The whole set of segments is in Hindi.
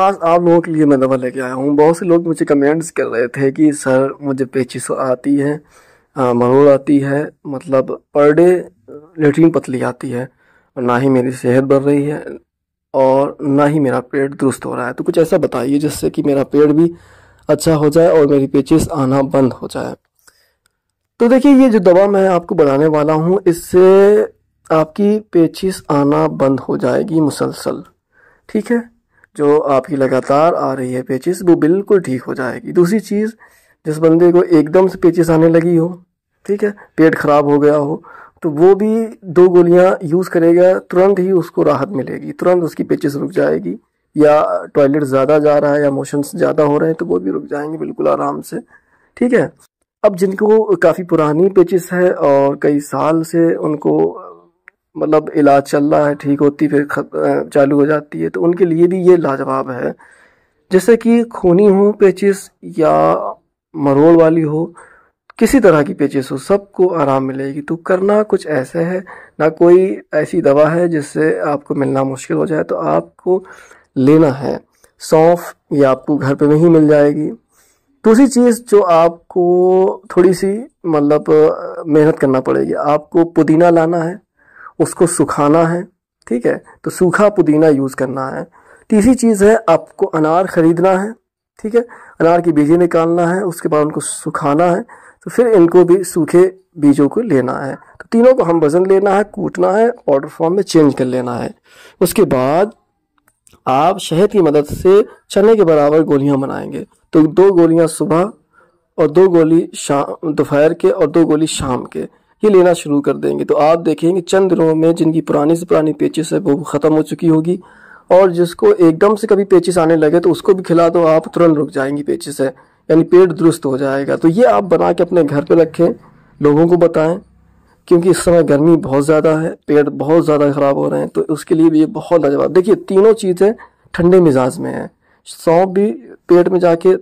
आज आप लोगों के लिए मैं दवा लेके आया हूँ बहुत से लोग मुझे कमेंट्स कर रहे थे कि सर मुझे पेचिस आती है मरोड़ आती है मतलब पर डे लेटरिन पतली आती है और ना ही मेरी सेहत बढ़ रही है और ना ही मेरा पेट दुरुस्त हो रहा है तो कुछ ऐसा बताइए जिससे कि मेरा पेट भी अच्छा हो जाए और मेरी पेचिस आना बंद हो जाए तो देखिए ये जो दवा मैं आपको बनाने वाला हूँ इससे आपकी पेचिस आना बंद हो जाएगी मुसलसल ठीक है जो आपकी लगातार आ रही है पेचिस वो बिल्कुल ठीक हो जाएगी दूसरी चीज़ जिस बंदे को एकदम से पेचिस आने लगी हो ठीक है पेट ख़राब हो गया हो तो वो भी दो गोलियां यूज़ करेगा तुरंत ही उसको राहत मिलेगी तुरंत उसकी पेचिस रुक जाएगी या टॉयलेट ज़्यादा जा रहा है या मोशंस ज़्यादा हो रहे हैं तो वो भी रुक जाएंगे बिल्कुल आराम से ठीक है अब जिनको काफ़ी पुरानी पेचिस है और कई साल से उनको मतलब इलाज चल रहा है ठीक होती फिर चालू हो जाती है तो उनके लिए भी ये लाजवाब है जैसे कि खूनी हो पेचिस या मरोड़ वाली हो किसी तरह की पेचिस हो सबको आराम मिलेगी तो करना कुछ ऐसा है ना कोई ऐसी दवा है जिससे आपको मिलना मुश्किल हो जाए तो आपको लेना है सौंफ ये आपको घर पे नहीं मिल जाएगी दूसरी चीज़ जो आपको थोड़ी सी मतलब मेहनत करना पड़ेगी आपको पुदीना लाना है उसको सुखाना है ठीक है तो सूखा पुदीना यूज़ करना है तीसरी चीज़ है आपको अनार ख़रीदना है ठीक है अनार की बीजें निकालना है उसके बाद उनको सुखाना है तो फिर इनको भी सूखे बीजों को लेना है तो तीनों को हम वज़न लेना है कूटना है पाउडर फॉर्म में चेंज कर लेना है उसके बाद आप शहद की मदद से चने के बराबर गोलियां बनाएंगे तो दो गोलियां सुबह और दो गोली शाम दोपहर के और दो गोली शाम के ये लेना शुरू कर देंगे तो आप देखेंगे चंद दिनों में जिनकी पुरानी से पुरानी पेचिस है वो ख़त्म हो चुकी होगी और जिसको एकदम से कभी पेचिस आने लगे तो उसको भी खिला दो आप तुरंत रुक जाएंगी पेचिस है यानी पेट दुरुस्त हो जाएगा तो ये आप बना के अपने घर पर रखें लोगों को बताएं क्योंकि इस समय गर्मी बहुत ज़्यादा है पेट बहुत ज़्यादा ख़राब हो रहे हैं तो उसके लिए भी ये बहुत लाजवाब देखिए तीनों चीज़ें ठंडे मिजाज में है सौंप भी पेट में जाके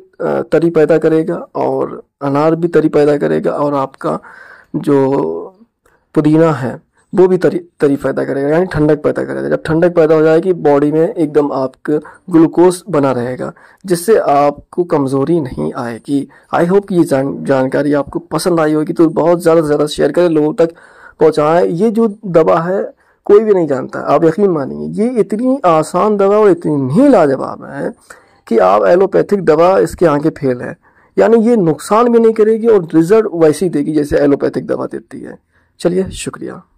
तरी पैदा करेगा और अनार भी तरी पैदा करेगा और आपका जो पुदीना है वो भी तरी तरी पैदा करेगा यानी ठंडक पैदा करेगा जब ठंडक पैदा हो जाएगी बॉडी में एकदम आपका ग्लूकोज बना रहेगा जिससे आपको कमज़ोरी नहीं आएगी आई होप कि ये जान, जानकारी आपको पसंद आई होगी तो बहुत ज़्यादा से ज़्यादा शेयर करें लोगों तक पहुँचाएँ ये जो दवा है कोई भी नहीं जानता आप यकीन मानिए ये इतनी आसान दवा और इतनी ही लाजवाब है कि आप एलोपैथिक दवा इसके आगे फेल है यानी ये नुकसान भी नहीं करेगी और रिजल्ट वैसी देगी जैसे एलोपैथिक दवा देती है चलिए शुक्रिया